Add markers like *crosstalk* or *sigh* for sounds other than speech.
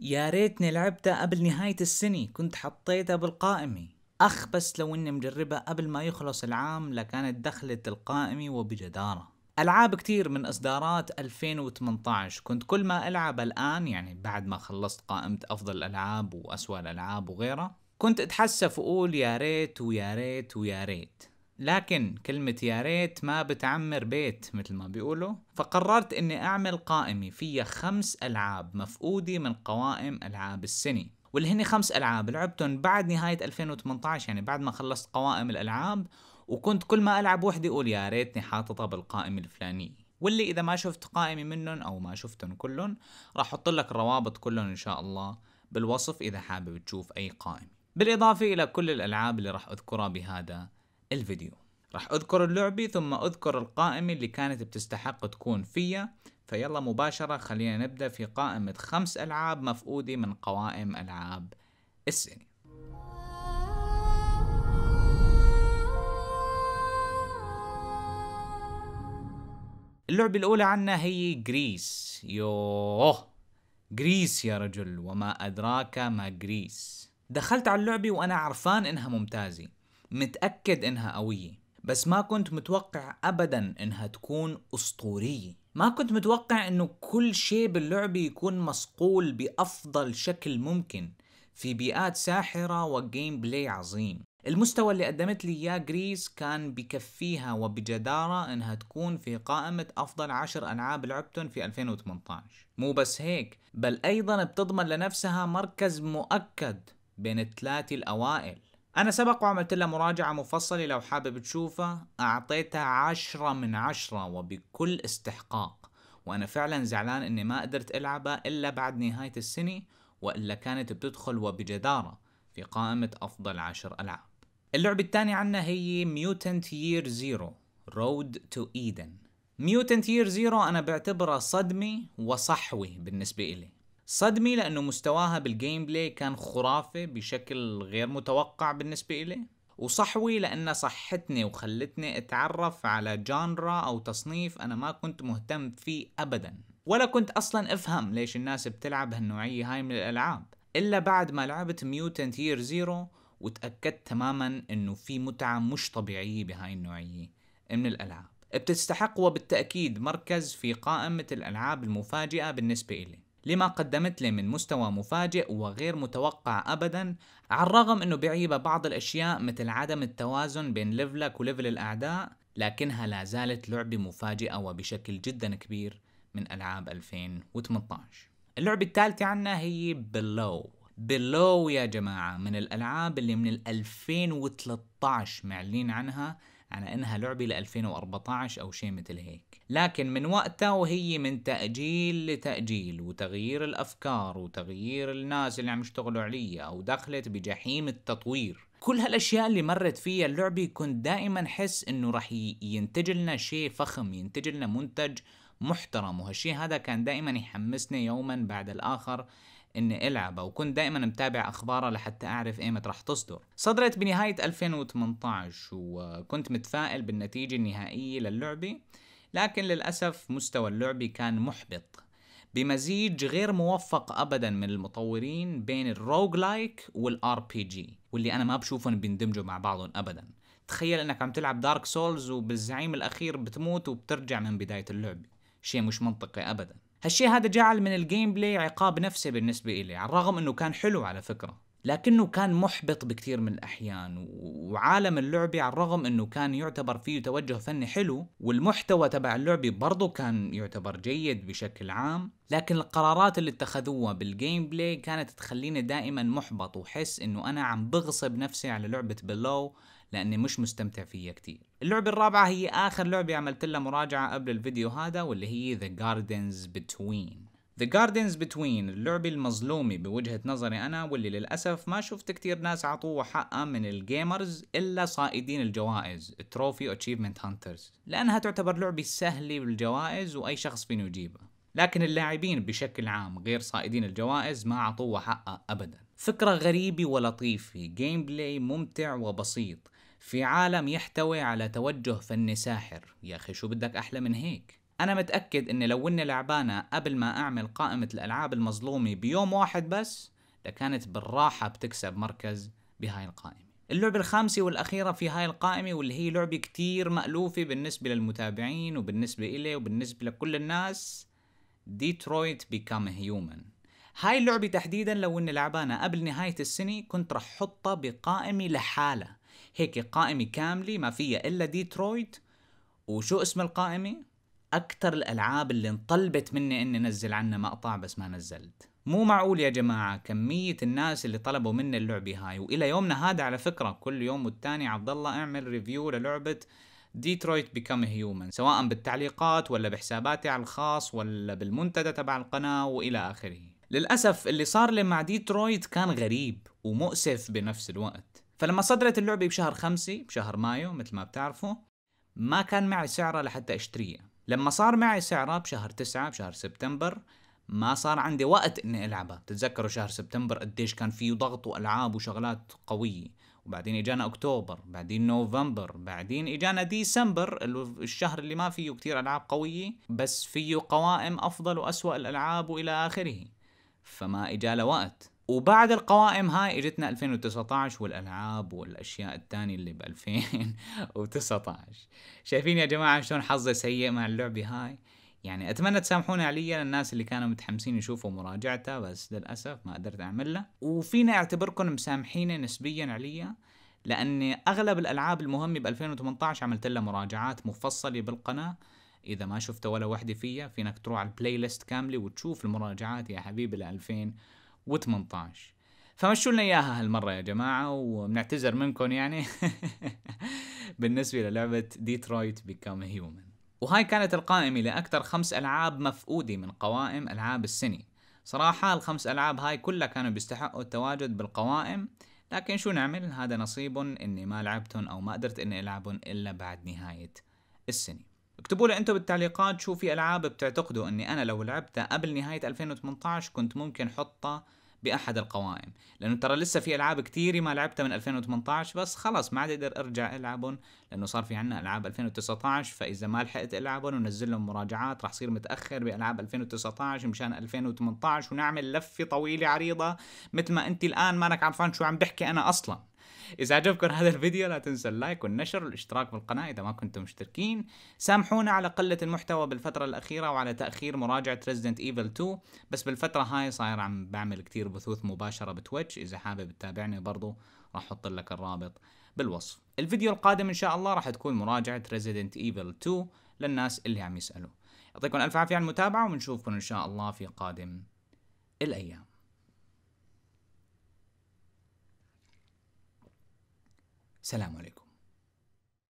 يا ريتني لعبتها قبل نهاية السنة كنت حطيتها بالقائمة أخ بس لو إني مجربها قبل ما يخلص العام لكانت دخلت القائمة وبجدارة ألعاب كتير من إصدارات 2018 كنت كل ما ألعب الآن يعني بعد ما خلصت قائمة أفضل الألعاب وأسوأ الألعاب وغيرها كنت أتحسف وأقول يا ريت ويا ريت ويا ريت لكن كلمة يا ريت ما بتعمر بيت مثل ما بيقولوا فقررت اني اعمل قائمة فيها خمس العاب مفقودة من قوائم العاب السنة واللي هن خمس العاب لعبتهم بعد نهاية 2018 يعني بعد ما خلصت قوائم الالعاب وكنت كل ما العب وحدة اقول يا ريتني حاططها بالقائمة الفلانية واللي اذا ما شفت قائمة منهم او ما شفتهم كلهم راح احط لك الروابط كلهم ان شاء الله بالوصف اذا حابب تشوف اي قائمة بالاضافة الى كل الالعاب اللي راح اذكرها بهذا الفيديو راح أذكر اللعبة ثم أذكر القائمة اللي كانت بتستحق تكون فيها فيلا مباشرة خلينا نبدأ في قائمة خمس ألعاب مفقودة من قوائم ألعاب السنة اللعبة الأولى عنا هي جريس يوه جريس يا رجل وما أدراك ما جريس دخلت على اللعبة وأنا عرفان إنها ممتازة متأكد إنها قوية بس ما كنت متوقع أبدا إنها تكون أسطورية ما كنت متوقع إنه كل شيء باللعبة يكون مصقول بأفضل شكل ممكن في بيئات ساحرة وجيم بلاي عظيم المستوى اللي قدمت لي اياه جريس كان بكفيها وبجدارة انها تكون في قائمة افضل عشر العاب لعبتهم في 2018 مو بس هيك بل ايضا بتضمن لنفسها مركز مؤكد بين الثلاثة الاوائل أنا سبق وعملت لها مراجعة مفصلة لو حابب تشوفها أعطيتها عشرة من عشرة وبكل استحقاق وأنا فعلا زعلان أني ما قدرت ألعبها إلا بعد نهاية السنة وإلا كانت بتدخل وبجدارة في قائمة أفضل عشر ألعاب اللعبة الثانية عنا هي ميوتنت يير زيرو رود تو إيدن ميوتنت يير زيرو أنا بعتبرها صدمة وصحوة بالنسبة إلي صدمي لأنه مستواها بالجيم بلاي كان خرافة بشكل غير متوقع بالنسبة إلي وصحوي لأنها صحتني وخلتني أتعرف على جانرا أو تصنيف أنا ما كنت مهتم فيه أبدا ولا كنت أصلا أفهم ليش الناس بتلعب هالنوعية هاي من الألعاب إلا بعد ما لعبت ميوتنت تير زيرو وتأكدت تماما أنه في متعة مش طبيعية بهاي النوعية من الألعاب بتستحق وبالتأكيد مركز في قائمة الألعاب المفاجئة بالنسبة إلي لما قدمت لي من مستوى مفاجئ وغير متوقع أبدا على الرغم أنه بعيبة بعض الأشياء مثل عدم التوازن بين ليفلك وليفل الأعداء لكنها لا زالت لعبة مفاجئة وبشكل جدا كبير من ألعاب 2018 اللعبة الثالثة عنا هي بلو بلو يا جماعة من الألعاب اللي من 2013 معلنين عنها على انها لعبه ل 2014 او شيء مثل هيك لكن من وقتها وهي من تاجيل لتاجيل وتغيير الافكار وتغيير الناس اللي عم يشتغلوا عليها ودخلت بجحيم التطوير كل هالاشياء اللي مرت فيها اللعبه كنت دائما حس انه رح ينتج لنا شيء فخم ينتج لنا منتج محترم وهالشيء هذا كان دائما يحمسني يوما بعد الاخر اني العبها وكنت دائما متابع اخبارها لحتى اعرف ايمت رح تصدر صدرت بنهاية 2018 وكنت متفائل بالنتيجة النهائية للعبة لكن للأسف مستوى اللعبة كان محبط بمزيج غير موفق ابدا من المطورين بين الروج لايك والار بي جي واللي انا ما بشوفهم بيندمجوا مع بعضهم ابدا تخيل انك عم تلعب دارك سولز وبالزعيم الاخير بتموت وبترجع من بدايه اللعبه شيء مش منطقي ابدا هالشيء هذا جعل من الجيم بلاي عقاب نفسي بالنسبة إلي على الرغم أنه كان حلو على فكرة لكنه كان محبط بكثير من الأحيان وعالم اللعبة على الرغم أنه كان يعتبر فيه توجه فني حلو والمحتوى تبع اللعبة برضه كان يعتبر جيد بشكل عام لكن القرارات اللي اتخذوها بالجيم بلاي كانت تخليني دائما محبط وحس أنه أنا عم بغصب نفسي على لعبة بلو لاني مش مستمتع فيها كتير اللعبة الرابعة هي آخر لعبة عملت لها مراجعة قبل الفيديو هذا واللي هي The Gardens Between The Gardens Between اللعبة المظلومة بوجهة نظري أنا واللي للأسف ما شفت كتير ناس عطوه حقها من الجيمرز إلا صائدين الجوائز التروفي واتشيفمنت هانترز لأنها تعتبر لعبة سهلة بالجوائز وأي شخص فين يجيبها لكن اللاعبين بشكل عام غير صائدين الجوائز ما عطوها حقها أبدا فكرة غريبة ولطيفة جيم بلاي ممتع وبسيط في عالم يحتوي على توجه فني ساحر يا أخي شو بدك أحلى من هيك أنا متأكد إن لو إني لعبانة قبل ما أعمل قائمة الألعاب المظلومة بيوم واحد بس لكانت بالراحة بتكسب مركز بهاي القائمة اللعبة الخامسة والأخيرة في هاي القائمة واللي هي لعبة كتير مألوفة بالنسبة للمتابعين وبالنسبة إلي وبالنسبة لكل الناس ديترويت بيكام هيومن هاي اللعبة تحديدا لو اني لعبانة قبل نهاية السنة كنت رح حطها بقائمة لحالها هيك قائمة كاملة ما فيها إلا ديترويت وشو اسم القائمة؟ اكثر الالعاب اللي انطلبت مني اني انزل عنها مقطع بس ما نزلت مو معقول يا جماعة كمية الناس اللي طلبوا مني اللعبة هاي وإلى يومنا هذا على فكرة كل يوم والتاني عبد الله اعمل ريفيو للعبة ديترويت بيكم هيومن سواء بالتعليقات ولا بحساباتي على الخاص ولا بالمنتدى تبع القناة وإلى آخره للأسف اللي صار لي مع ديترويت كان غريب ومؤسف بنفس الوقت فلما صدرت اللعبة بشهر خمسة بشهر مايو مثل ما بتعرفوا ما كان معي سعرها لحتى اشتريها لما صار معي سعره بشهر تسعة بشهر سبتمبر ما صار عندي وقت اني العبها تتذكروا شهر سبتمبر قديش كان فيه ضغط والعاب وشغلات قويه وبعدين اجانا اكتوبر بعدين نوفمبر بعدين اجانا ديسمبر الشهر اللي ما فيه كتير العاب قويه بس فيه قوائم افضل واسوا الالعاب والى اخره فما اجا وقت وبعد القوائم هاي اجتنا 2019 والالعاب والاشياء الثانيه اللي ب 2019 شايفين يا جماعه شلون حظي سيء مع اللعبه هاي يعني اتمنى تسامحوني عليا للناس اللي كانوا متحمسين يشوفوا مراجعتها بس للاسف ما قدرت اعملها وفينا اعتبركم مسامحيني نسبيا عليها لاني اغلب الالعاب المهمه ب 2018 عملت لها مراجعات مفصله بالقناه اذا ما شفتها ولا وحده فيها فينك تروح على البلاي ليست كامله وتشوف المراجعات يا حبيبي ل 2018 و18 فمشوا لنا اياها هالمره يا جماعه وبنعتذر منكم يعني *laughs* بالنسبه للعبه ديترويت بيكام هيومن وهاي كانت القائمه لاكثر خمس العاب مفقوده من قوائم العاب السنه صراحه الخمس العاب هاي كلها كانوا بيستحقوا التواجد بالقوائم لكن شو نعمل هذا نصيب اني ما لعبتهم او ما قدرت اني العبهم الا بعد نهايه السنه اكتبوا لي انتم بالتعليقات شو في العاب بتعتقدوا اني انا لو لعبتها قبل نهايه 2018 كنت ممكن حطها باحد القوائم لانه ترى لسه في العاب كتير ما لعبتها من 2018 بس خلص ما عاد اقدر ارجع العبهم لانه صار في عنا العاب 2019 فاذا ما لحقت العبهم ونزل لهم مراجعات راح صير متاخر بالعاب 2019 مشان 2018 ونعمل لفه طويله عريضه مثل ما انت الان مانك عارفان شو عم بحكي انا اصلا اذا عجبكم هذا الفيديو لا تنسوا اللايك والنشر والاشتراك بالقناه اذا ما كنتم مشتركين سامحونا على قله المحتوى بالفتره الاخيره وعلى تاخير مراجعه ريزيدنت ايفل 2 بس بالفتره هاي صاير عم بعمل كثير بثوث مباشره بتويتش اذا حابب تتابعني برضو راح احط لك الرابط بالوصف الفيديو القادم ان شاء الله راح تكون مراجعه ريزيدنت ايفل 2 للناس اللي عم يسالوا يعطيكم الف عافيه على المتابعه وبنشوفكم ان شاء الله في قادم الايام سلام عليكم